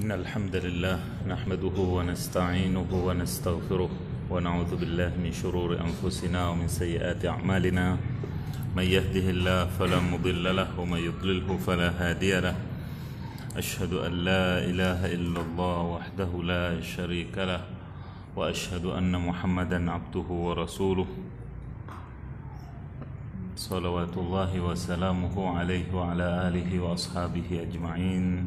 إن الحمد لله نحمده ونستعينه ونستغفره ونعوذ بالله من شرور أنفسنا ومن سيئات أعمالنا من يهده الله فلا مضل له ومن يضلله فلا هادي له أشهد أن لا إله إلا الله وحده لا شريك له وأشهد أن محمدا عبده ورسوله صلوات الله وسلامه عليه وعلى آله وأصحابه أجمعين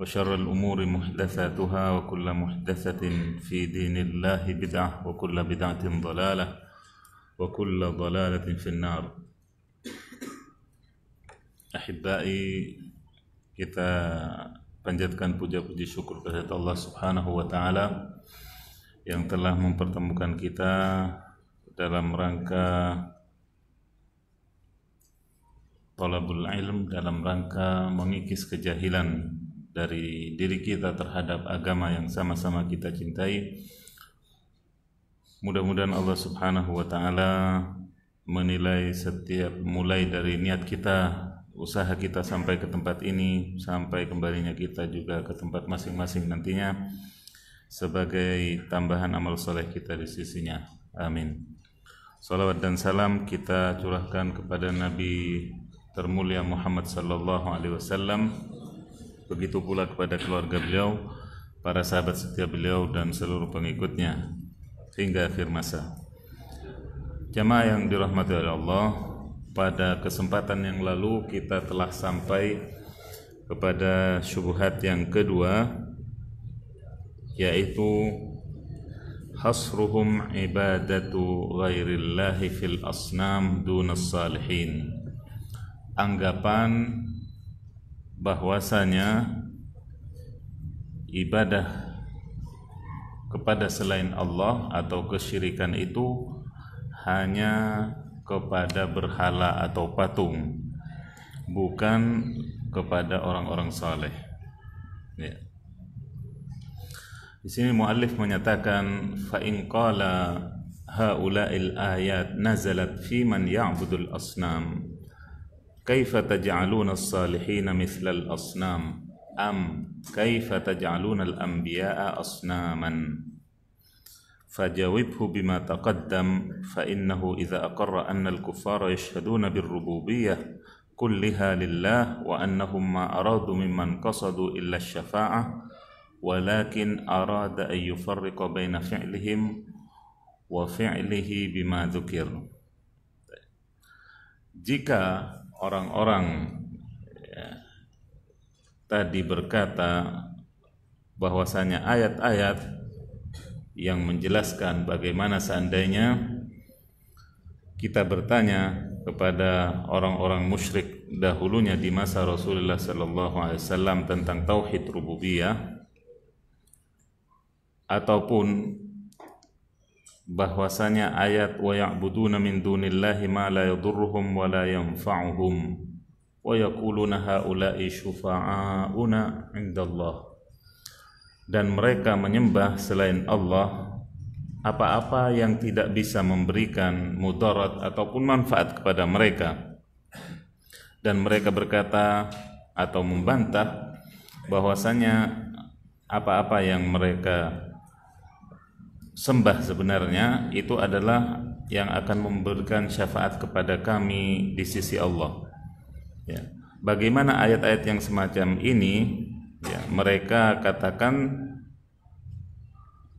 وشر الأمور محدثاتها وكل محدثة في دين الله بدعة وكل بدعة ضلالة وكل ضلالة في النار أحبائي kita panjatkan puja-puji syukur kepada Allah Subhanahu wa taala yang telah mempertemukan kita dalam rangka talabul ilm dalam rangka mengikis kejahilan dari diri kita terhadap agama yang sama-sama kita cintai. Mudah-mudahan Allah Subhanahu wa taala menilai setiap mulai dari niat kita, usaha kita sampai ke tempat ini, sampai kembalinya kita juga ke tempat masing-masing nantinya sebagai tambahan amal soleh kita di sisinya. Amin. Salawat dan salam kita curahkan kepada Nabi termulia Muhammad sallallahu alaihi wasallam begitu pula kepada keluarga beliau, para sahabat setia beliau dan seluruh pengikutnya hingga akhir masa. Jamaah yang dirahmati oleh Allah, pada kesempatan yang lalu kita telah sampai kepada syubhat yang kedua yaitu hasruhum ibadatu ghairillahi fil asnam dunas salihin anggapan bahwasanya ibadah kepada selain Allah atau kesyirikan itu hanya kepada berhala atau patung bukan kepada orang-orang saleh. Ya. Di sini muallif menyatakan fa in qala haula'il ayat nazalat fi man ya'budul asnam كيف تجعلون الصالحين مثل الأصنام أم كيف تجعلون الأنبياء أصناما فجاوبه بما تقدم فإنه إذا أقر أن الكفار يشهدون بالربوبية كلها لله وأنهم ما أرادوا ممن قصدوا إلا الشفاعة ولكن أراد أن يفرق بين فعلهم وفعله بما ذكر. Jika orang-orang ya, tadi berkata bahwasanya ayat-ayat yang menjelaskan bagaimana seandainya kita bertanya kepada orang-orang musyrik dahulunya di masa Rasulullah Sallallahu Alaihi Wasallam tentang tauhid rububiyah ataupun bahwasanya ayat wa ya'buduna min dunillahi ma la yadurruhum wa la yanfa'uhum wa yaquluna haula'i syufa'auna 'indallah dan mereka menyembah selain Allah apa-apa yang tidak bisa memberikan mudarat ataupun manfaat kepada mereka dan mereka berkata atau membantah bahwasanya apa-apa yang mereka sembah sebenarnya itu adalah yang akan memberikan syafaat kepada kami di sisi Allah. Ya. Bagaimana ayat-ayat yang semacam ini ya, mereka katakan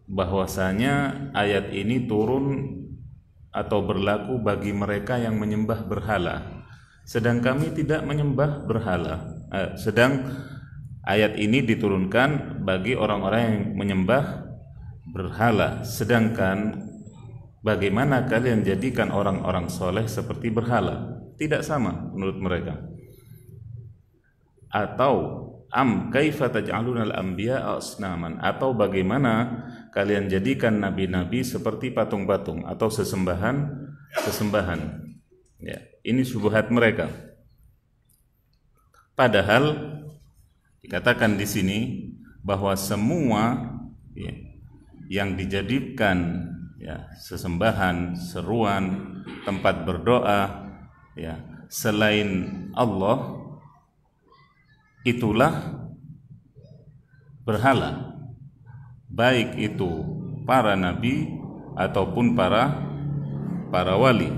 bahwasanya ayat ini turun atau berlaku bagi mereka yang menyembah berhala. Sedang kami tidak menyembah berhala. Eh, sedang ayat ini diturunkan bagi orang-orang yang menyembah berhala sedangkan bagaimana kalian jadikan orang-orang soleh seperti berhala tidak sama menurut mereka atau am kaifa taj'alunal al-anbiya asnaman atau bagaimana kalian jadikan nabi-nabi seperti patung-patung atau sesembahan sesembahan ya ini subuhat mereka padahal dikatakan di sini bahwa semua ya, yang dijadikan ya sesembahan, seruan, tempat berdoa ya selain Allah itulah berhala baik itu para nabi ataupun para para wali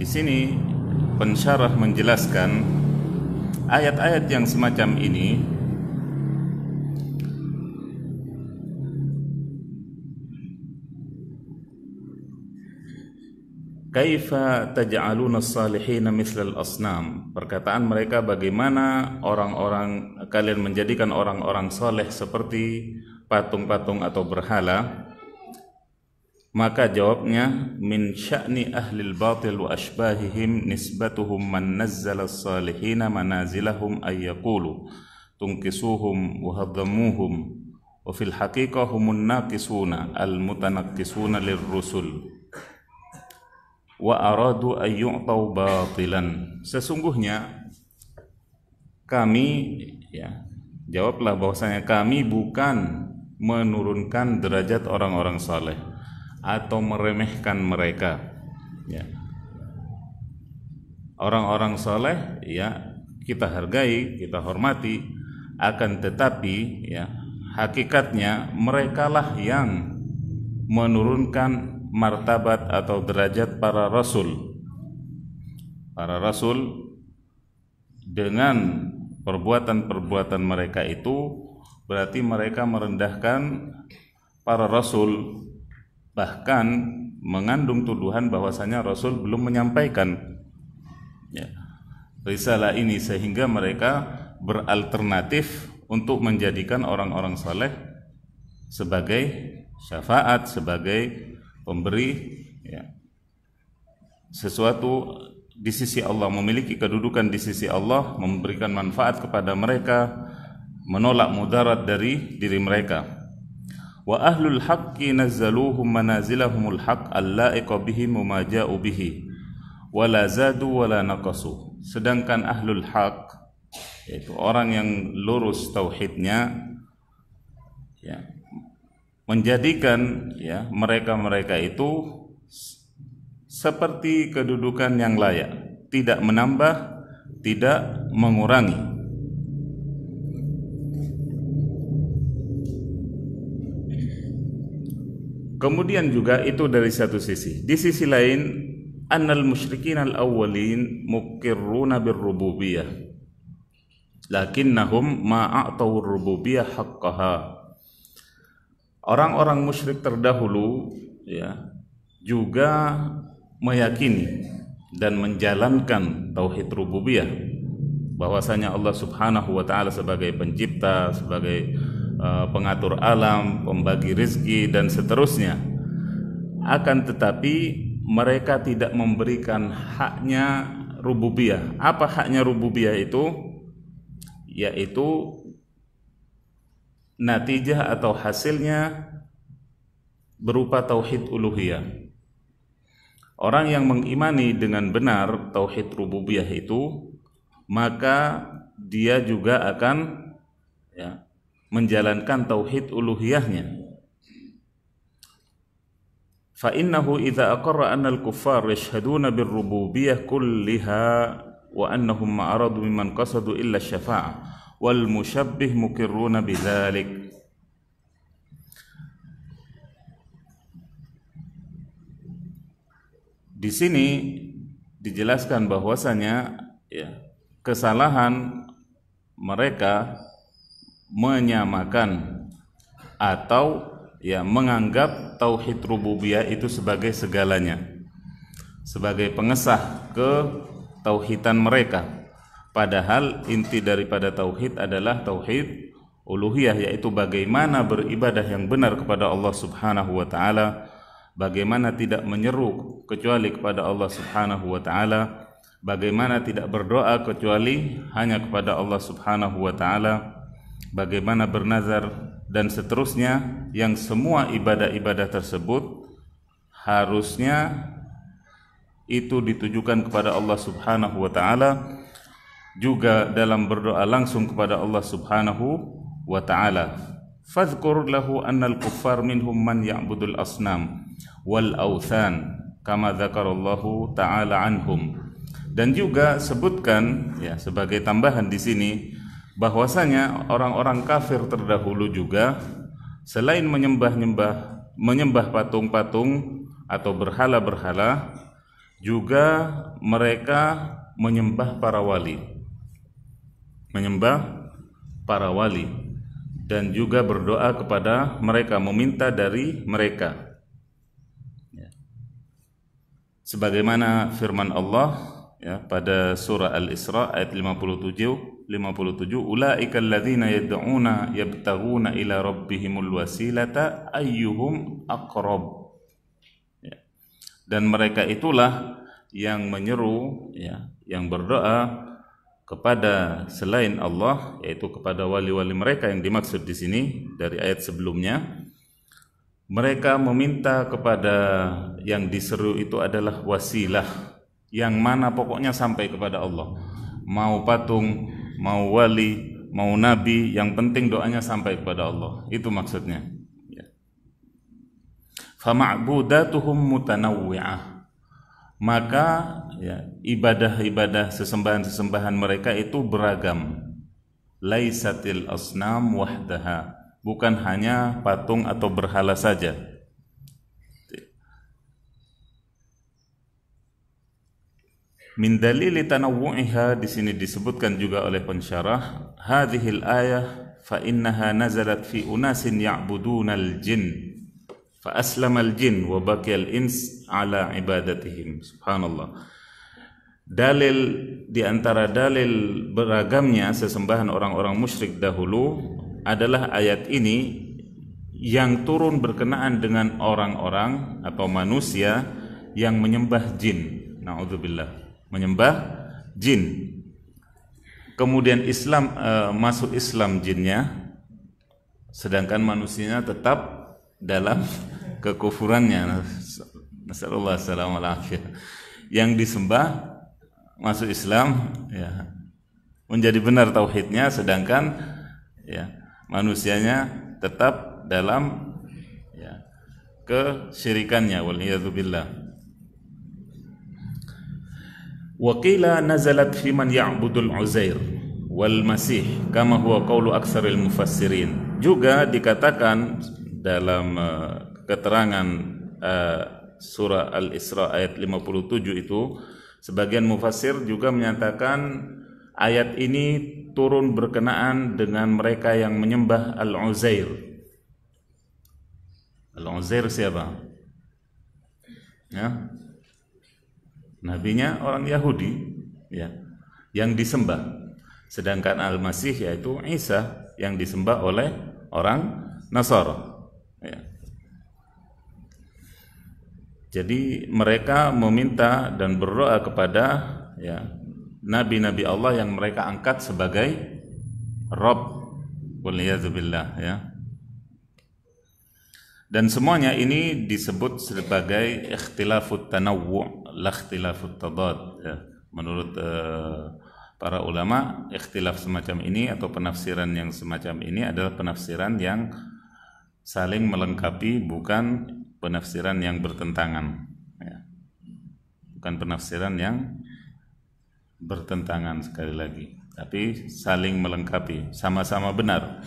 di sini pensyarah menjelaskan ayat-ayat yang semacam ini Kaifa taj'aluna salihina mislal asnam? Perkataan mereka bagaimana orang-orang kalian menjadikan orang-orang soleh seperti patung-patung atau berhala? Maka jawabnya min sya'ni ahlil batil wa ashbahihim nisbatuhum man nazzala salihina manazilahum ayyakulu Tungkisuhum wahadzamuhum wa fil haqiqahumun naqisuna al mutanakisuna lirrusul wa aradu ayyu'tau batilan sesungguhnya kami ya jawablah bahwasanya kami bukan menurunkan derajat orang-orang saleh atau meremehkan mereka ya orang-orang saleh ya kita hargai kita hormati akan tetapi ya hakikatnya merekalah yang menurunkan martabat atau derajat para rasul. Para rasul dengan perbuatan-perbuatan mereka itu berarti mereka merendahkan para rasul bahkan mengandung tuduhan bahwasanya rasul belum menyampaikan ya, risalah ini sehingga mereka beralternatif untuk menjadikan orang-orang saleh sebagai syafaat sebagai pemberi ya. sesuatu di sisi Allah memiliki kedudukan di sisi Allah memberikan manfaat kepada mereka menolak mudarat dari diri mereka wa ahlul haqqi nazzaluhum manazilahumul haqq allaiqa bihim wa ja'u bihi wala zadu wala naqasu sedangkan ahlul haq yaitu orang yang lurus tauhidnya ya menjadikan ya mereka-mereka itu seperti kedudukan yang layak, tidak menambah, tidak mengurangi. Kemudian juga itu dari satu sisi. Di sisi lain, annal musyrikin al-awwalin muqirruna birrububiyah. Lakinnahum ma'atawur rububiyah haqqaha orang-orang musyrik terdahulu ya juga meyakini dan menjalankan tauhid rububiyah bahwasanya Allah Subhanahu wa taala sebagai pencipta, sebagai uh, pengatur alam, pembagi rezeki dan seterusnya. Akan tetapi mereka tidak memberikan haknya rububiyah. Apa haknya rububiyah itu? Yaitu natijah atau hasilnya berupa tauhid uluhiyah. Orang yang mengimani dengan benar tauhid rububiyah itu, maka dia juga akan ya, menjalankan tauhid uluhiyahnya. anna al-kuffar yashhaduna bir يشهدون kulliha wa annahum ما أرادوا ممن قصدوا إلا syafa'ah wal musyabbih mukirruna Di sini dijelaskan bahwasanya ya, kesalahan mereka menyamakan atau ya menganggap tauhid rububiyah itu sebagai segalanya sebagai pengesah ke tauhidan mereka Padahal inti daripada tauhid adalah tauhid uluhiyah yaitu bagaimana beribadah yang benar kepada Allah Subhanahu wa taala, bagaimana tidak menyeru kecuali kepada Allah Subhanahu wa taala, bagaimana tidak berdoa kecuali hanya kepada Allah Subhanahu wa taala, bagaimana bernazar dan seterusnya yang semua ibadah-ibadah tersebut harusnya itu ditujukan kepada Allah Subhanahu wa taala juga dalam berdoa langsung kepada Allah Subhanahu wa taala. Fadhkur lahu al kuffar minhum man al asnam wal authan kama dzakarallahu taala anhum. Dan juga sebutkan ya sebagai tambahan di sini bahwasanya orang-orang kafir terdahulu juga selain menyembah-nyembah menyembah patung-patung atau berhala-berhala juga mereka menyembah para wali menyembah para wali dan juga berdoa kepada mereka, meminta dari mereka. Ya. Sebagaimana firman Allah ya, pada surah Al-Isra ayat 57, 57, ulaika alladzina yad'una yabtaguna ila rabbihimul wasilata ayyuhum aqrab. Ya. Dan mereka itulah yang menyeru ya, yang berdoa kepada selain Allah yaitu kepada wali-wali mereka yang dimaksud di sini dari ayat sebelumnya mereka meminta kepada yang diseru itu adalah wasilah yang mana pokoknya sampai kepada Allah mau patung mau wali mau nabi yang penting doanya sampai kepada Allah itu maksudnya ya. ma'budatuhum mutanawwi'ah maka ya, ibadah-ibadah sesembahan-sesembahan mereka itu beragam. Laisatil asnam wahdaha, bukan hanya patung atau berhala saja. Min dalili tanawwu'iha di sini disebutkan juga oleh pensyarah hadhil ayah fa innaha nazalat fi unasin ya'budunal jinn fa aslamal jin wa baqiyal ins ala ibadatihim subhanallah dalil di antara dalil beragamnya sesembahan orang-orang musyrik dahulu adalah ayat ini yang turun berkenaan dengan orang-orang atau manusia yang menyembah jin. naudzubillah menyembah jin. Kemudian Islam e, masuk Islam jinnya sedangkan manusianya tetap dalam kekufurannya Nasallallahu alaihi yang disembah masuk Islam ya menjadi benar tauhidnya sedangkan ya manusianya tetap dalam ya kesyirikannya waliyadzubillah wakila nazalat fi man ya'budul uzair wal masih kama huwa qawlu aktsaril mufassirin juga dikatakan dalam uh, keterangan uh, surah Al-Isra ayat 57 itu sebagian mufasir juga menyatakan ayat ini turun berkenaan dengan mereka yang menyembah Al-Uzair. Al-Uzair siapa? Ya. Nabinya orang Yahudi, ya. Yang disembah. Sedangkan Al-Masih yaitu Isa yang disembah oleh orang Nasara. Jadi mereka meminta dan berdoa kepada ya nabi-nabi Allah yang mereka angkat sebagai Rob waliyadzubillah ya. Dan semuanya ini disebut sebagai ikhtilafut tanawwu, la ikhtilafut tadad ya. Menurut uh, para ulama, ikhtilaf semacam ini atau penafsiran yang semacam ini adalah penafsiran yang saling melengkapi bukan penafsiran yang bertentangan ya. bukan penafsiran yang bertentangan sekali lagi tapi saling melengkapi sama-sama benar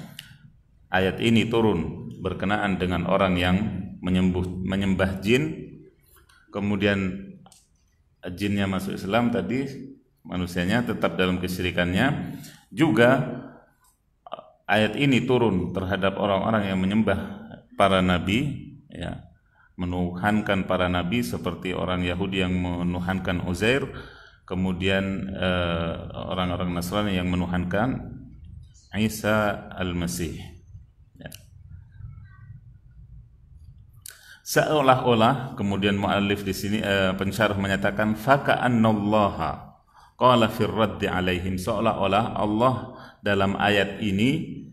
ayat ini turun berkenaan dengan orang yang menyembuh, menyembah jin kemudian jinnya masuk Islam tadi manusianya tetap dalam kesyirikannya juga ayat ini turun terhadap orang-orang yang menyembah para nabi ya menuhankan para nabi seperti orang Yahudi yang menuhankan Uzair, kemudian eh, orang-orang Nasrani yang menuhankan Isa al-Masih. Ya. Seolah-olah kemudian mu'alif di sini eh, pensyarah menyatakan faka'annallaha qala fir alaihim seolah-olah Allah dalam ayat ini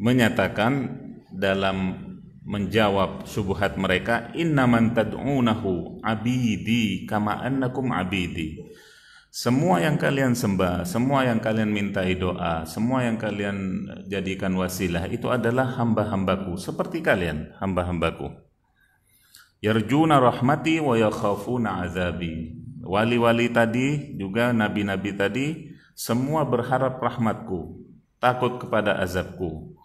menyatakan dalam menjawab subuhat mereka innaman tad'unahu abidi kama annakum abidi semua yang kalian sembah, semua yang kalian mintai doa, semua yang kalian jadikan wasilah itu adalah hamba-hambaku seperti kalian, hamba-hambaku. Yarjuna rahmati wa yakhafuna azabi. Wali-wali tadi juga nabi-nabi tadi semua berharap rahmatku, takut kepada azabku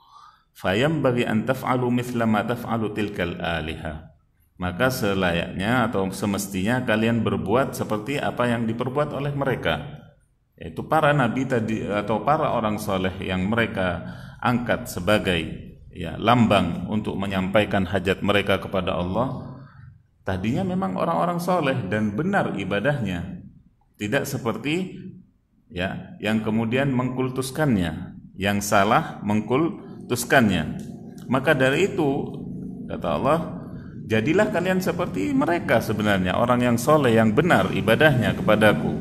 fayambagi an taf'alu mithla ma taf'alu tilkal aliha maka selayaknya atau semestinya kalian berbuat seperti apa yang diperbuat oleh mereka yaitu para nabi tadi atau para orang soleh yang mereka angkat sebagai ya lambang untuk menyampaikan hajat mereka kepada Allah tadinya memang orang-orang soleh dan benar ibadahnya tidak seperti ya yang kemudian mengkultuskannya yang salah mengkul memutuskannya. Maka dari itu kata Allah, jadilah kalian seperti mereka sebenarnya orang yang soleh yang benar ibadahnya kepadaku.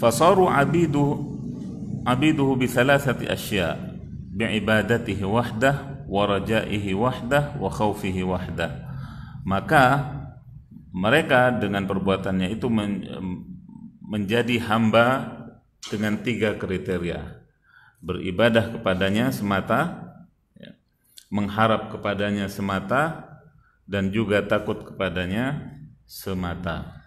Fasaru abidu abiduhu bi thalathati asya bi ibadatihi wahdah wa rajaihi wahdah wa khawfihi wahdah. Maka mereka dengan perbuatannya itu menjadi hamba dengan tiga kriteria beribadah kepadanya semata, ya, mengharap kepadanya semata, dan juga takut kepadanya semata.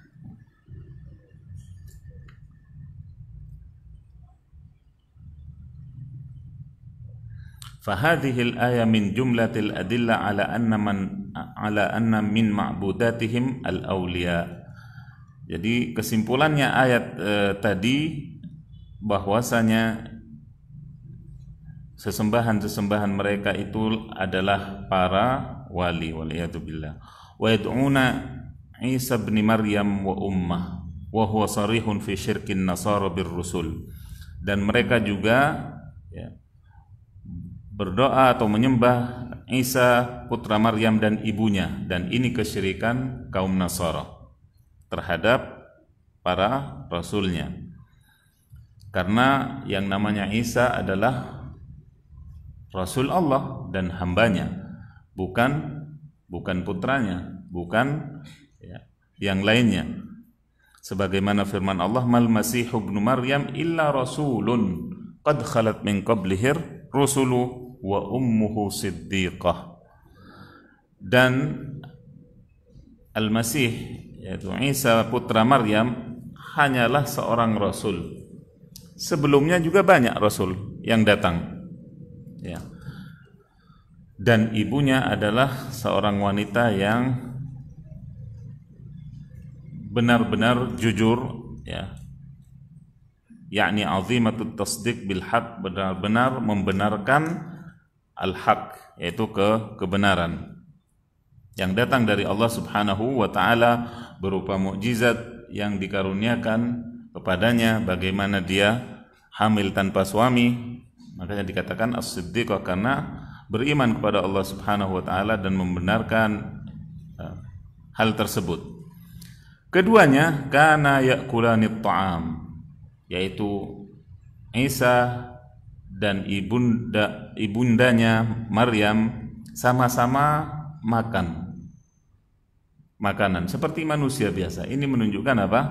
فهذه الآية من جملة الأدلة على أن من على أن من معبوداتهم الأولياء. Jadi kesimpulannya ayat eh, tadi bahwasanya sesembahan-sesembahan mereka itu adalah para wali waliyadzubillah wa yad'una Isa bin Maryam wa ummah wa huwa sarihun fi syirkin nasara bir rusul dan mereka juga ya, berdoa atau menyembah Isa putra Maryam dan ibunya dan ini kesyirikan kaum Nasara terhadap para rasulnya karena yang namanya Isa adalah Rasul Allah dan hambanya, bukan bukan putranya, bukan ya, yang lainnya. Sebagaimana firman Allah, "Mal Masih ibnu Maryam illa rasulun qad khalat min qablihir rusulu wa ummuhu siddiqah." Dan Al-Masih yaitu Isa putra Maryam hanyalah seorang rasul. Sebelumnya juga banyak rasul yang datang ya. Dan ibunya adalah seorang wanita yang benar-benar jujur ya. Yakni azimatut tasdik bil haq benar-benar membenarkan al-haq yaitu ke kebenaran yang datang dari Allah Subhanahu wa taala berupa mukjizat yang dikaruniakan kepadanya bagaimana dia hamil tanpa suami Makanya dikatakan as siddiqah karena beriman kepada Allah Subhanahu wa taala dan membenarkan eh, hal tersebut. Keduanya kana yakulani ta'am yaitu Isa dan ibunda ibundanya Maryam sama-sama makan makanan seperti manusia biasa. Ini menunjukkan apa?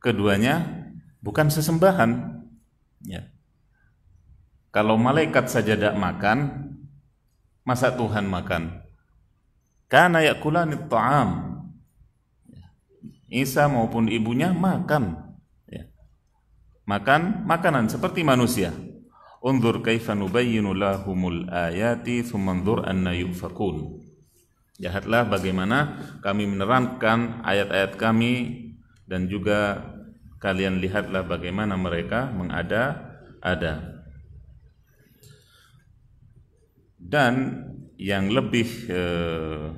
Keduanya bukan sesembahan. Ya. Kalau malaikat saja tidak makan, masa Tuhan makan? Karena yakulani ta'am. Isa maupun ibunya makan. Ya. Makan makanan seperti manusia. Unzur kaifa nubayyinu lahumul ayati thumanzur anna yufakun. Jahatlah bagaimana kami menerangkan ayat-ayat kami dan juga kalian lihatlah bagaimana mereka mengada-ada. Dan yang lebih eh,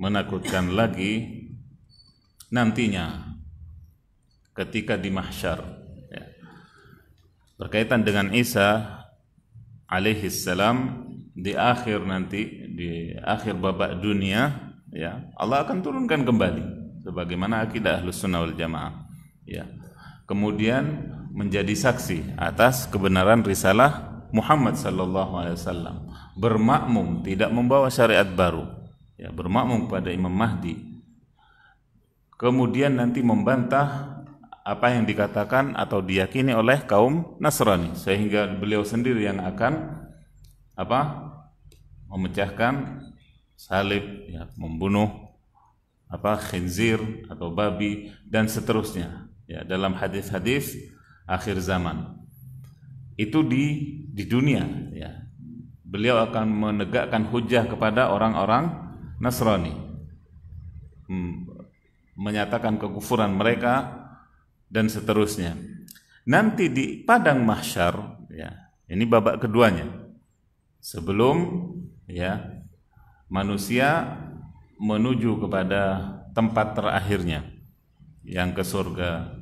menakutkan lagi nantinya ketika di mahsyar ya. berkaitan dengan Isa alaihi salam di akhir nanti di akhir babak dunia ya Allah akan turunkan kembali sebagaimana akidah Ahlus Sunnah wal Jamaah ya kemudian menjadi saksi atas kebenaran risalah Muhammad sallallahu alaihi wasallam bermakmum tidak membawa syariat baru ya bermakmum pada Imam Mahdi kemudian nanti membantah apa yang dikatakan atau diyakini oleh kaum Nasrani sehingga beliau sendiri yang akan apa memecahkan salib ya, membunuh apa khinzir atau babi dan seterusnya ya dalam hadis-hadis akhir zaman itu di di dunia ya. Beliau akan menegakkan hujah kepada orang-orang Nasrani. Hmm, menyatakan kekufuran mereka dan seterusnya. Nanti di padang mahsyar ya. Ini babak keduanya. Sebelum ya manusia menuju kepada tempat terakhirnya yang ke surga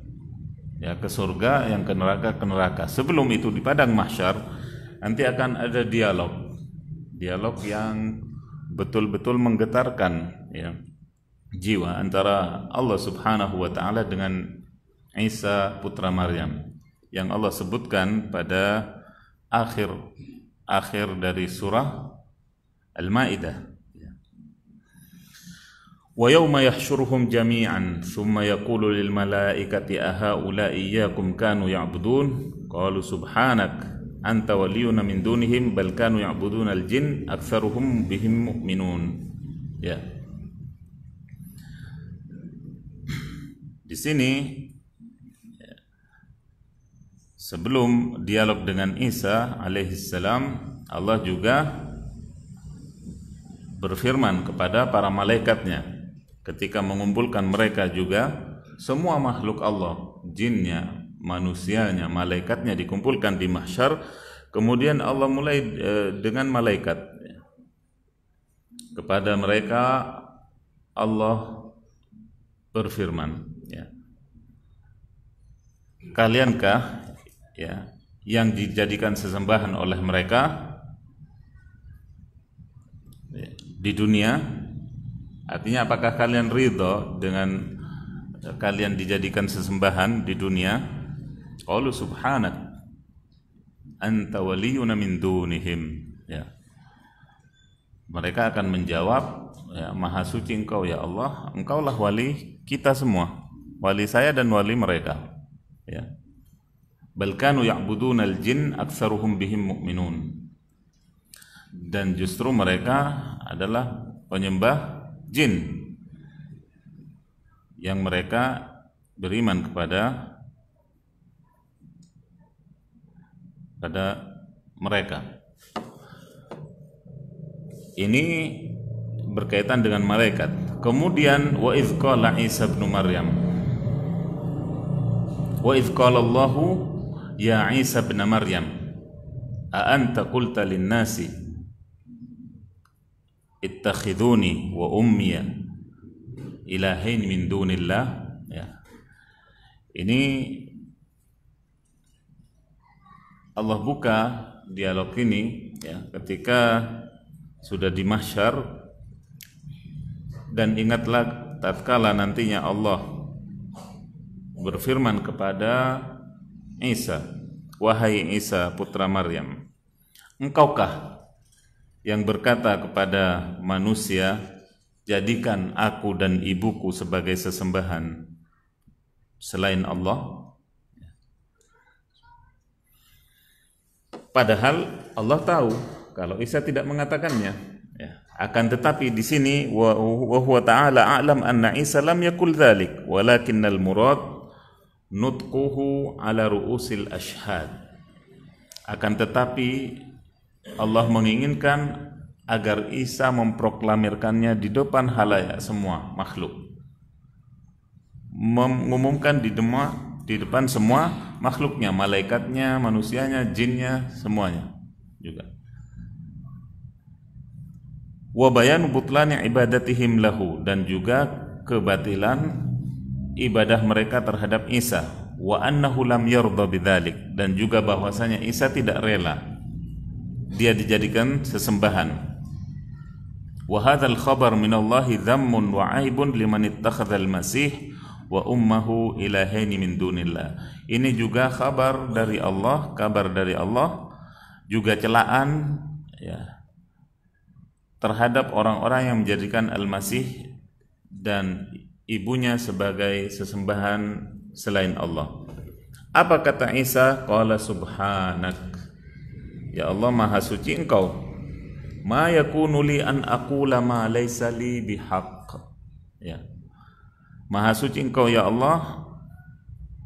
ya ke surga yang ke neraka ke neraka sebelum itu di padang mahsyar nanti akan ada dialog dialog yang betul-betul menggetarkan ya jiwa antara Allah Subhanahu wa taala dengan Isa putra Maryam yang Allah sebutkan pada akhir akhir dari surah Al-Maidah ويوم يحشرهم جميعا ثم يقول للملائكة أهؤلاء إياكم كانوا يعبدون قالوا سبحانك أنت ولينا من دونهم بل كانوا يعبدون الجن أكثرهم بهم مؤمنون ya di sini sebelum dialog dengan Isa alaihissalam Allah juga berfirman kepada para malaikatnya ketika mengumpulkan mereka juga semua makhluk Allah, jinnya, manusianya, malaikatnya dikumpulkan di mahsyar. Kemudian Allah mulai e, dengan malaikat. Kepada mereka Allah berfirman, ya. Kaliankah ya yang dijadikan sesembahan oleh mereka ya, di dunia Artinya apakah kalian ridho dengan eh, kalian dijadikan sesembahan di dunia? Qalu subhanak anta waliyuna min dunihim. Ya. Mereka akan menjawab, ya, Maha suci engkau ya Allah, engkaulah wali kita semua, wali saya dan wali mereka. Ya. Balkanu kanu ya'buduna al-jin aksaruhum bihim mu'minun. Dan justru mereka adalah penyembah jin yang mereka beriman kepada pada mereka. Ini berkaitan dengan malaikat. Kemudian wa idz qala Isa bin Maryam. Wa idz Allahu ya Isa bin Maryam a anta qulta lin-nasi ittakhiduni wa ummiya ilahin min dunillah ya. Ini Allah buka dialog ini ya ketika sudah di mahsyar dan ingatlah tatkala nantinya Allah berfirman kepada Isa wahai Isa putra Maryam engkaukah yang berkata kepada manusia, "Jadikan aku dan ibuku sebagai sesembahan selain Allah." Padahal Allah tahu kalau Isa tidak mengatakannya. Ya. Akan tetapi di sini wa huwa ta'ala a'lam anna Isa lam yakul dzalik walakinnal murad nutquhu ala ru'usil ashhad. Akan tetapi Allah menginginkan agar Isa memproklamirkannya di depan halayak semua makhluk mengumumkan di dema, di depan semua makhluknya malaikatnya manusianya jinnya semuanya juga Wabayan butlan yang ibadatihim lahu dan juga kebatilan ibadah mereka terhadap Isa wa annahu lam yarda bidzalik dan juga bahwasanya Isa tidak rela dia dijadikan sesembahan. Wa hadzal khabar min Allahi dhammun wa aibun liman ittakhadzal masih wa ummahu ilahaini min dunillah. Ini juga kabar dari Allah, kabar dari Allah juga celaan ya terhadap orang-orang yang menjadikan Al-Masih dan ibunya sebagai sesembahan selain Allah. Apa kata Isa? Qala subhanak Ya Allah maha suci engkau Ma yakunu li an aku ma laysa li bihaq Ya Maha suci engkau ya Allah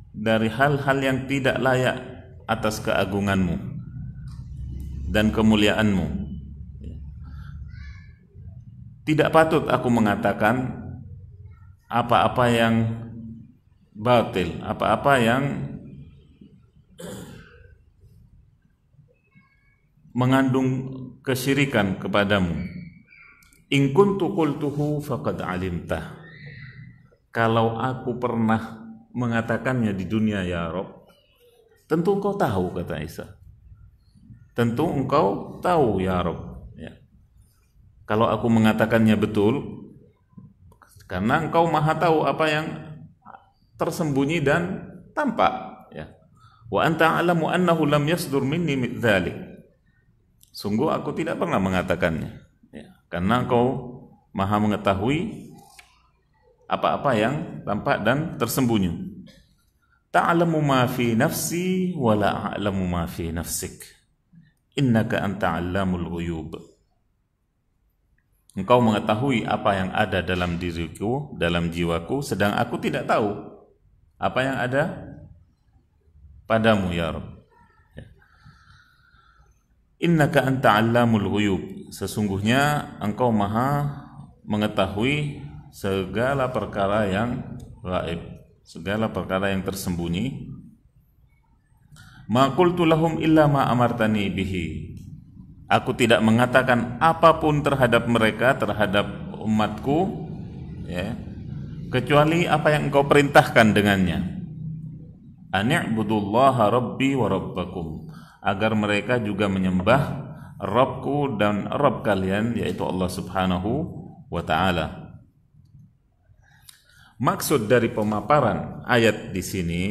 Dari hal-hal yang tidak layak atas keagunganmu Dan kemuliaanmu ya. Tidak patut aku mengatakan Apa-apa yang batil Apa-apa yang mengandung kesyirikan kepadamu. In kuntu qultuhu faqad alimta. Kalau aku pernah mengatakannya di dunia ya Rob, tentu engkau tahu kata Isa. Tentu engkau tahu ya Rob. Ya. Kalau aku mengatakannya betul, karena engkau maha tahu apa yang tersembunyi dan tampak. Ya. Wa anta alamu annahu lam yasdur minni dzalik Sungguh aku tidak pernah mengatakannya. Ya, karena engkau maha mengetahui apa-apa yang tampak dan tersembunyi. Ta'lamu ma fi nafsi wa la ma fi nafsik. Innaka anta 'allamul Engkau mengetahui apa yang ada dalam diriku, dalam jiwaku, sedang aku tidak tahu apa yang ada padamu ya Rabb. Innaka anta allamul huyub Sesungguhnya engkau maha mengetahui segala perkara yang raib segala perkara yang tersembunyi. Ma qultu lahum illa ma amartani bihi. Aku tidak mengatakan apapun terhadap mereka, terhadap umatku, ya, kecuali apa yang engkau perintahkan dengannya. Ani'budullaha rabbi wa rabbakum agar mereka juga menyembah Rabbku dan Rabb kalian yaitu Allah Subhanahu wa taala. Maksud dari pemaparan ayat di sini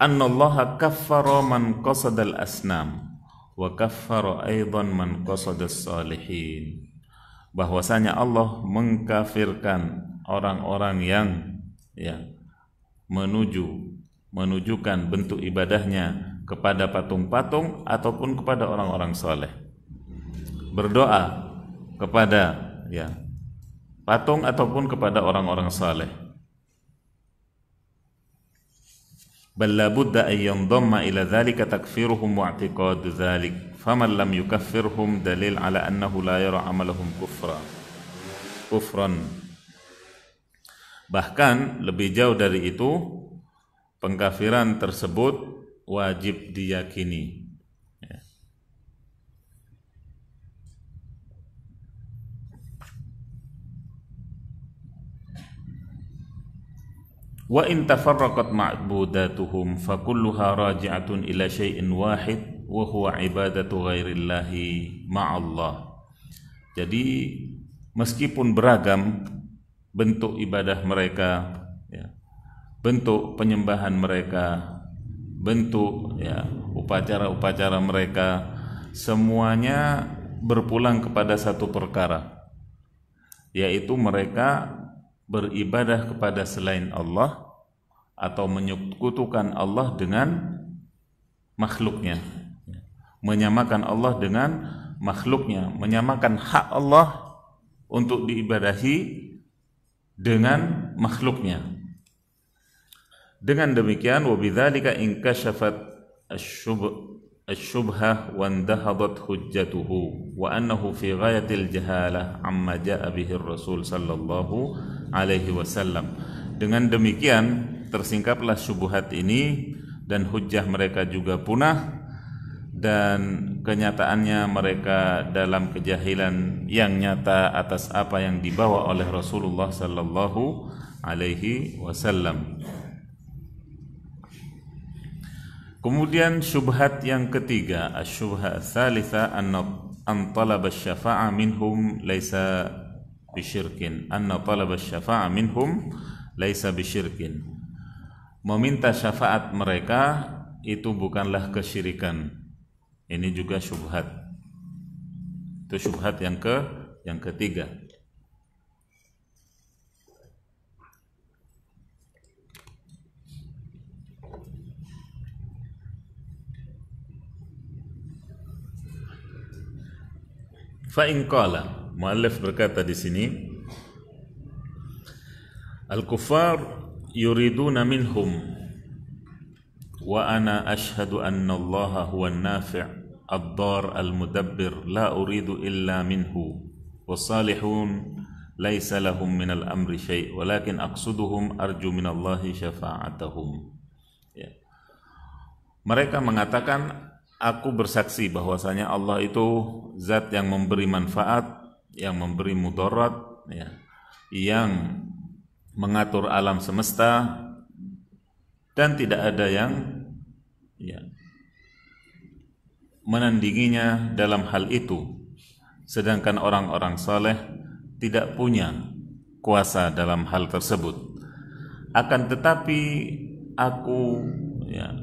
annallaha kaffara man qasadal asnam wa kaffara aidan man qasadas salihin. Bahwasanya Allah mengkafirkan orang-orang yang ya menuju menunjukkan bentuk ibadahnya kepada patung-patung ataupun kepada orang-orang soleh berdoa kepada ya patung ataupun kepada orang-orang soleh Balabudda ayyan dhamma ila dhalika takfiruhum wa'tiqad dhalik faman lam yukaffirhum dalil ala annahu la yara amalahum kufra kufran bahkan lebih jauh dari itu pengkafiran tersebut wajib diyakini. Ya. Wa in tafarraqat ma'budatuhum fa kulluha raji'atun ila syai'in wahid wa huwa ibadatu ghairillahi ma'allah. Jadi meskipun beragam bentuk ibadah mereka, ya, bentuk penyembahan mereka, bentuk ya upacara-upacara mereka semuanya berpulang kepada satu perkara yaitu mereka beribadah kepada selain Allah atau menyekutukan Allah dengan makhluknya menyamakan Allah dengan makhluknya menyamakan hak Allah untuk diibadahi dengan makhluknya dengan demikian wa bidzalika inkashafat asyubhah wa indahadat hujjatuhu wa annahu fi ghayatil jahalah amma jaa bihi Rasul sallallahu alaihi wasallam. Dengan demikian tersingkaplah syubhat ini dan hujjah mereka juga punah dan kenyataannya mereka dalam kejahilan yang nyata atas apa yang dibawa oleh Rasulullah sallallahu alaihi wasallam. Kemudian syubhat yang ketiga, asyubha thalitha anna an asy syafa'a minhum laisa bisyirkin. Anna asy syafa'a minhum laisa bisyirkin. Meminta syafaat mereka itu bukanlah kesyirikan. Ini juga syubhat. Itu syubhat yang ke yang ketiga. Fa'inqala. Mu'allif berkata di sini, al yuriduna minhum wa ana anna Allah huwa nafi ad-dar al-mudabbir la uridu illa minhu ya. mereka mengatakan Aku bersaksi bahwasanya Allah itu zat yang memberi manfaat, yang memberi mudarat, ya, yang mengatur alam semesta dan tidak ada yang ya, menandinginya dalam hal itu. Sedangkan orang-orang saleh tidak punya kuasa dalam hal tersebut. Akan tetapi aku ya,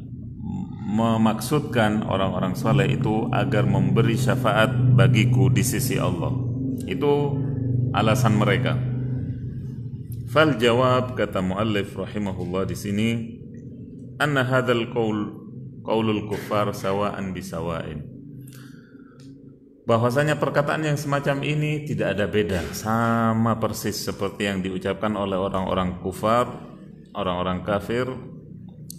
memaksudkan orang-orang soleh itu agar memberi syafaat bagiku di sisi Allah. Itu alasan mereka. Fal jawab kata muallif rahimahullah di sini, anna hadzal qaul qaulul kuffar sawa'an bisawain. Bahwasanya perkataan yang semacam ini tidak ada beda, sama persis seperti yang diucapkan oleh orang-orang kufar, orang-orang kafir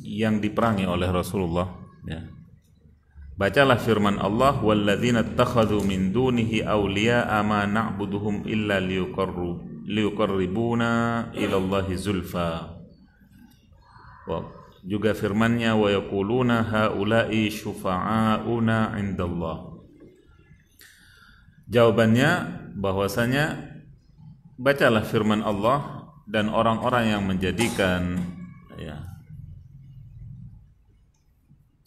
yang diperangi oleh Rasulullah ya. Bacalah firman Allah walladzina takhadhu min dunihi awliya'a ma na'buduhum illa liyuqarru liyuqarribuna ila Allahi zulfa. Juga firman-Nya wa yaquluna haula'i syufa'auna 'indallah. Jawabannya bahwasanya bacalah firman Allah dan orang-orang yang menjadikan ya,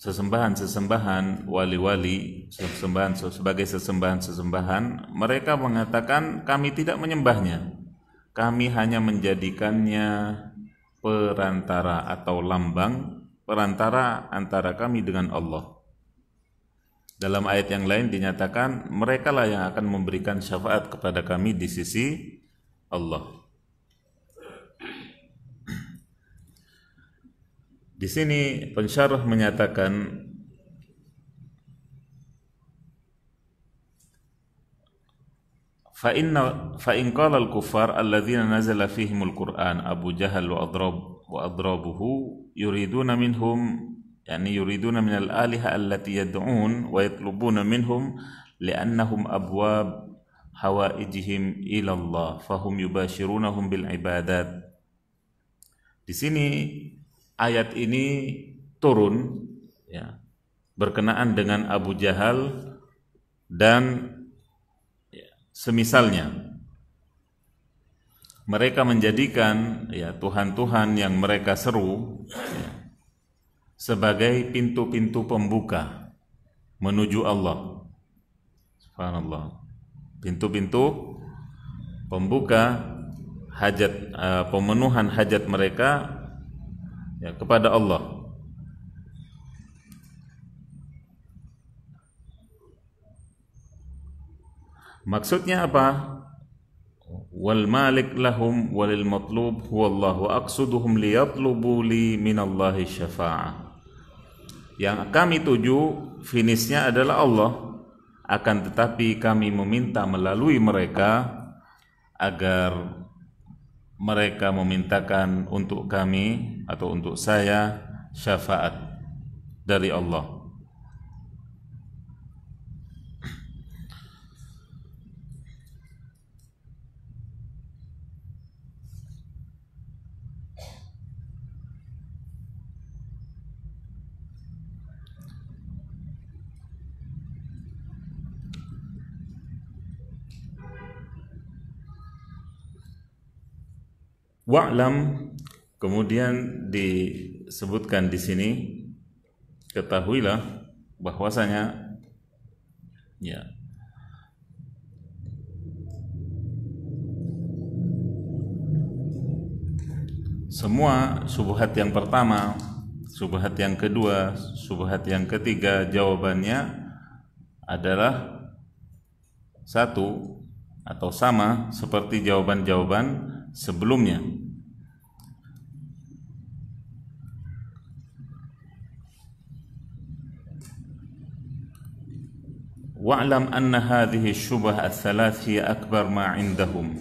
sesembahan-sesembahan wali-wali sesembahan sebagai sesembahan-sesembahan mereka mengatakan kami tidak menyembahnya kami hanya menjadikannya perantara atau lambang perantara antara kami dengan Allah dalam ayat yang lain dinyatakan mereka lah yang akan memberikan syafaat kepada kami di sisi Allah Di sini pensyarah menyatakan fa inna fa in qala al kuffar alladziina nazala fihim Qur'an Abu Jahal wa adrab wa adrabuhu yuriduna minhum yani yuriduna min al aliha allati yad'un wa yatlubuna minhum li'annahum abwab hawaijihim ila Allah fahum yubashirunahum bil ibadat di sini ayat ini turun ya, berkenaan dengan Abu Jahal dan ya, semisalnya mereka menjadikan ya tuhan-tuhan yang mereka seru ya, sebagai pintu-pintu pembuka menuju Allah. Subhanallah. Pintu-pintu pembuka hajat uh, pemenuhan hajat mereka ya kepada Allah Maksudnya apa? Wal malik lahum walil matlub huwallahu aqsuduhum liyatlubu li minallahi syafa'ah. Yang kami tuju finishnya adalah Allah akan tetapi kami meminta melalui mereka agar mereka memintakan untuk kami atau untuk saya syafaat dari Allah. Wa'lam kemudian disebutkan di sini ketahuilah bahwasanya ya semua subhat yang pertama, subhat yang kedua, subhat yang ketiga jawabannya adalah satu atau sama seperti jawaban-jawaban sebelumnya. واعلم أن هذه الشبه الثلاث هي أكبر ما عندهم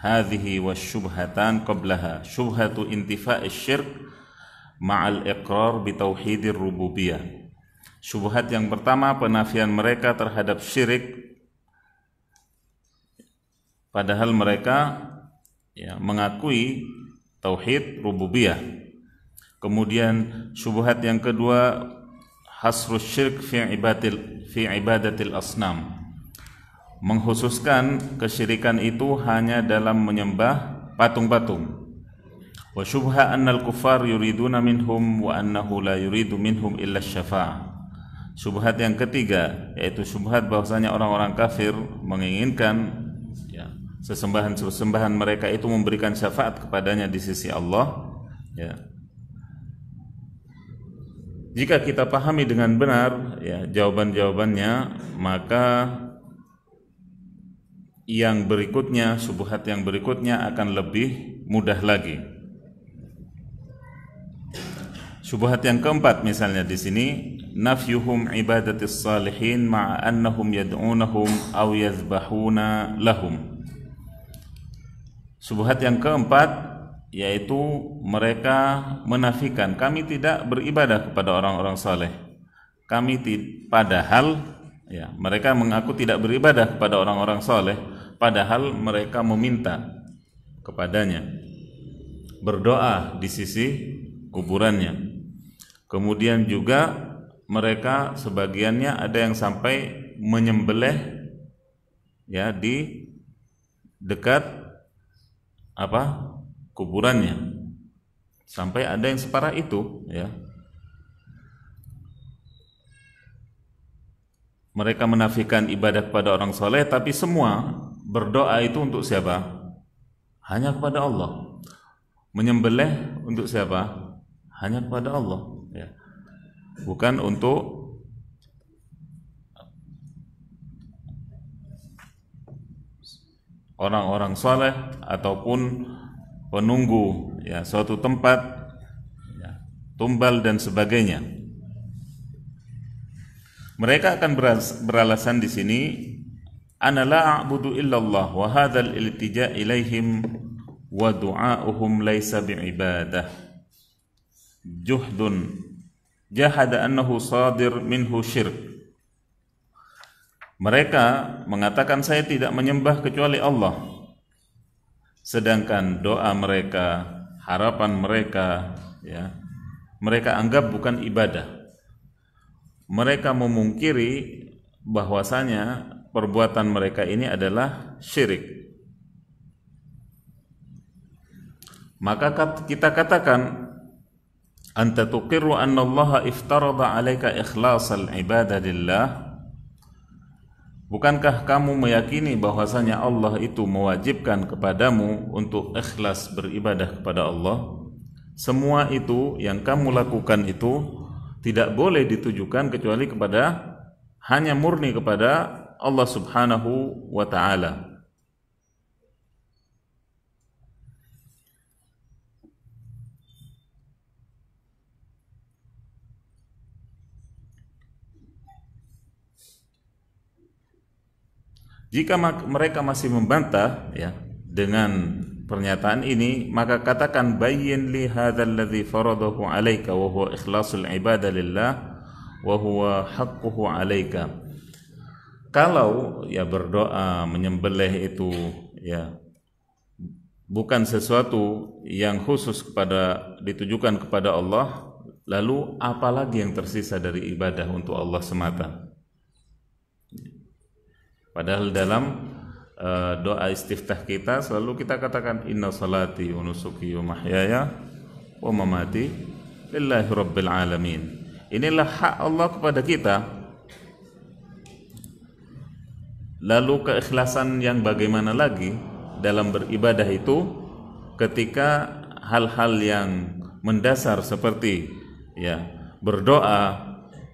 هذه والشبهتان قبلها شبهة انتفاء الشرك مع الإقرار بتوحيد الربوبية Subhat yang pertama penafian mereka terhadap syirik padahal mereka ya, mengakui tauhid rububiyah. Kemudian syubhat yang kedua hasru syirk fi ibadatil fi ibadatil asnam mengkhususkan kesyirikan itu hanya dalam menyembah patung-patung wa syubha annal kufar yuriduna minhum wa annahu la yuridu minhum illa syafa'a Subhat yang ketiga yaitu subhat bahwasanya orang-orang kafir menginginkan ya, sesembahan-sesembahan mereka itu memberikan syafaat kepadanya di sisi Allah ya jika kita pahami dengan benar ya jawaban-jawabannya, maka yang berikutnya, subuhat yang berikutnya akan lebih mudah lagi. Subuhat yang keempat misalnya di sini nafyuhum ibadatis salihin ma'a annahum yad'unahum aw yadhbahuna lahum. Subuhat yang keempat yaitu mereka menafikan kami tidak beribadah kepada orang-orang saleh. Kami padahal ya, mereka mengaku tidak beribadah kepada orang-orang saleh padahal mereka meminta kepadanya berdoa di sisi kuburannya. Kemudian juga mereka sebagiannya ada yang sampai menyembelih ya di dekat apa kuburannya sampai ada yang separah itu ya mereka menafikan ibadah kepada orang soleh tapi semua berdoa itu untuk siapa hanya kepada Allah menyembelih untuk siapa hanya kepada Allah ya bukan untuk orang-orang soleh ataupun penunggu ya suatu tempat ya, tumbal dan sebagainya mereka akan beras, beralasan di sini ana la a'budu illallah wa hadzal iltija ilaihim wa du'a'uhum laysa bi'ibadah juhdun jahada annahu sadir minhu syirk mereka mengatakan saya tidak menyembah kecuali Allah sedangkan doa mereka, harapan mereka, ya, mereka anggap bukan ibadah. Mereka memungkiri bahwasanya perbuatan mereka ini adalah syirik. Maka kita katakan anta tuqirru anna Allah iftarada 'alaika ikhlasal ibadah lillah Bukankah kamu meyakini bahwasanya Allah itu mewajibkan kepadamu untuk ikhlas beribadah kepada Allah? Semua itu yang kamu lakukan itu tidak boleh ditujukan kecuali kepada hanya murni kepada Allah Subhanahu wa taala. Jika mereka masih membantah ya dengan pernyataan ini, maka katakan bayyin li hadzal ladzi faradahu 'alaika wa huwa ikhlasul ibadah lillah wa huwa haqquhu 'alaika. Kalau ya berdoa menyembelih itu ya bukan sesuatu yang khusus kepada ditujukan kepada Allah, lalu apalagi yang tersisa dari ibadah untuk Allah semata? Padahal dalam uh, doa istiftah kita selalu kita katakan inna salati wa nusuki wa mahyaya wa mamati lillahi rabbil alamin. Inilah hak Allah kepada kita. Lalu keikhlasan yang bagaimana lagi dalam beribadah itu ketika hal-hal yang mendasar seperti ya berdoa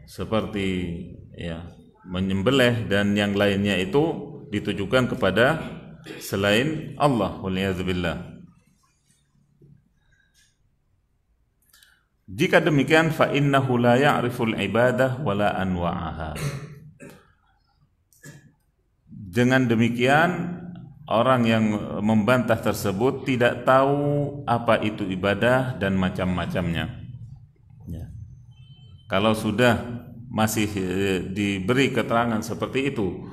seperti ya menyembelih dan yang lainnya itu ditujukan kepada selain Allah waliyadzubillah Jika demikian fa innahu la ya'riful ibadah wala anwa'aha Dengan demikian orang yang membantah tersebut tidak tahu apa itu ibadah dan macam-macamnya ya. Kalau sudah masih eh, diberi keterangan seperti itu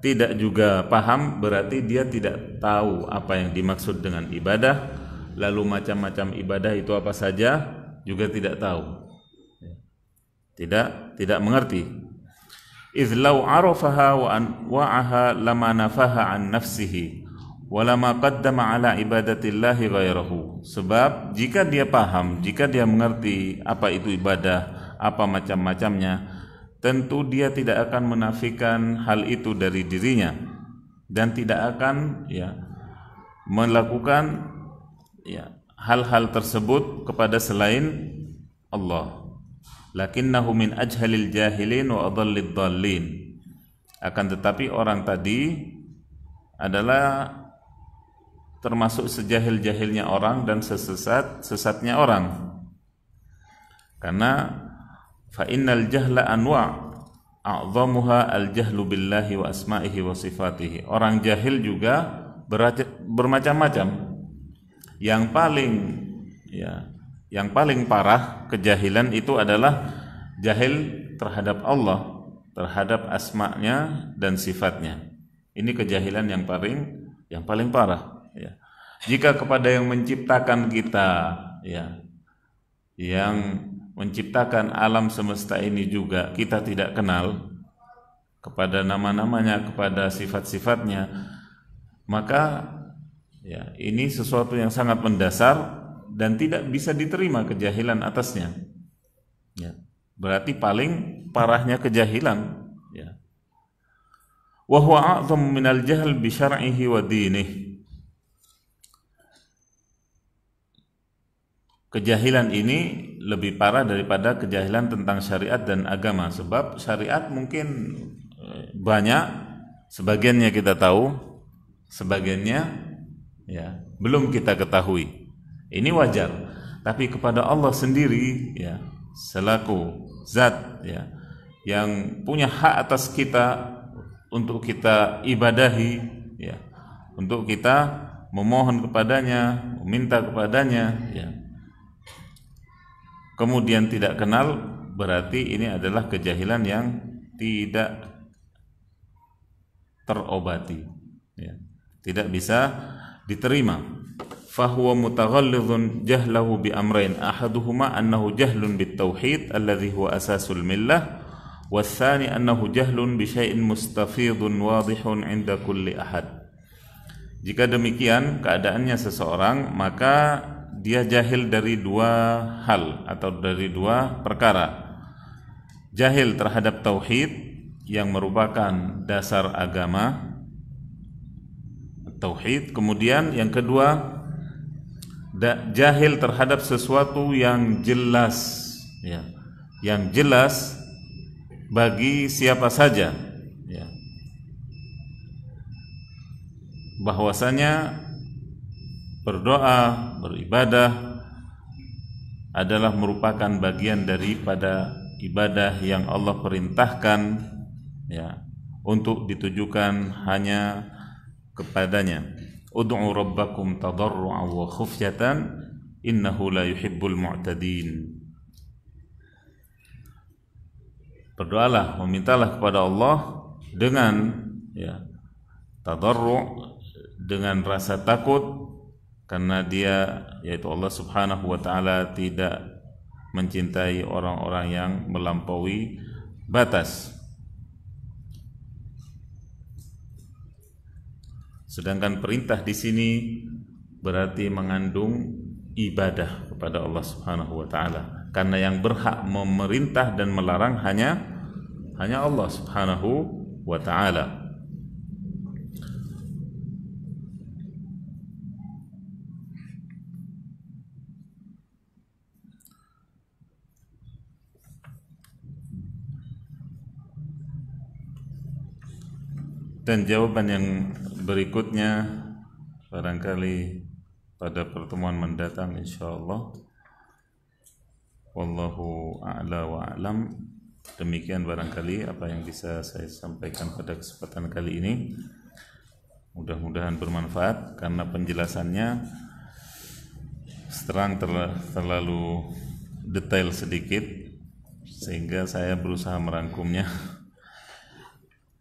tidak juga paham berarti dia tidak tahu apa yang dimaksud dengan ibadah lalu macam-macam ibadah itu apa saja juga tidak tahu tidak tidak mengerti idh law arafaha wa an wa'aha lama nafaha an nafsihi wa lama qaddama ala ibadatillahi ghairahu sebab jika dia paham jika dia mengerti apa itu ibadah apa macam-macamnya tentu dia tidak akan menafikan hal itu dari dirinya dan tidak akan ya melakukan ya hal-hal tersebut kepada selain Allah. Lakinnahu min ajhalil jahilin wa adallid dallin. Akan tetapi orang tadi adalah termasuk sejahil-jahilnya orang dan sesesat sesatnya orang. Karena fa innal jahla anwa a'zamuha al jahlu billahi wa asma'ihi wa sifatihi orang jahil juga bermacam-macam yang paling ya yang paling parah kejahilan itu adalah jahil terhadap Allah terhadap asma'nya dan sifatnya ini kejahilan yang paling yang paling parah ya jika kepada yang menciptakan kita ya yang menciptakan alam semesta ini juga kita tidak kenal kepada nama-namanya, kepada sifat-sifatnya, maka ya ini sesuatu yang sangat mendasar dan tidak bisa diterima kejahilan atasnya. Ya. Berarti paling parahnya kejahilan. Ya. a'zam minal jahl bi syar'ihi wa dinih kejahilan ini lebih parah daripada kejahilan tentang syariat dan agama sebab syariat mungkin eh, banyak sebagiannya kita tahu sebagiannya ya belum kita ketahui ini wajar tapi kepada Allah sendiri ya selaku zat ya yang punya hak atas kita untuk kita ibadahi ya untuk kita memohon kepadanya meminta kepadanya ya kemudian tidak kenal berarti ini adalah kejahilan yang tidak terobati ya. tidak bisa diterima fahuwa mutaghallidhun jahlahu bi amrain ahaduhuma annahu jahlun bit tauhid alladhi huwa asasul millah والثاني أنه جهل بشيء مستفيض واضح عند كل أحد Jika demikian keadaannya seseorang maka dia jahil dari dua hal atau dari dua perkara. Jahil terhadap tauhid yang merupakan dasar agama tauhid. Kemudian yang kedua jahil terhadap sesuatu yang jelas ya. Yang jelas bagi siapa saja ya. Bahwasanya berdoa, beribadah adalah merupakan bagian daripada ibadah yang Allah perintahkan ya untuk ditujukan hanya kepadanya. Ud'u rabbakum tadarru'an wa khufyatan innahu la yuhibbul mu'tadin. Berdoalah, memintalah kepada Allah dengan ya tadarru' dengan rasa takut karena dia yaitu Allah Subhanahu wa taala tidak mencintai orang-orang yang melampaui batas. Sedangkan perintah di sini berarti mengandung ibadah kepada Allah Subhanahu wa taala. Karena yang berhak memerintah dan melarang hanya hanya Allah Subhanahu wa taala. Dan jawaban yang berikutnya barangkali pada pertemuan mendatang insyaallah. Wallahu a'la wa a'lam. Demikian barangkali apa yang bisa saya sampaikan pada kesempatan kali ini. Mudah-mudahan bermanfaat karena penjelasannya terang ter terlalu detail sedikit sehingga saya berusaha merangkumnya.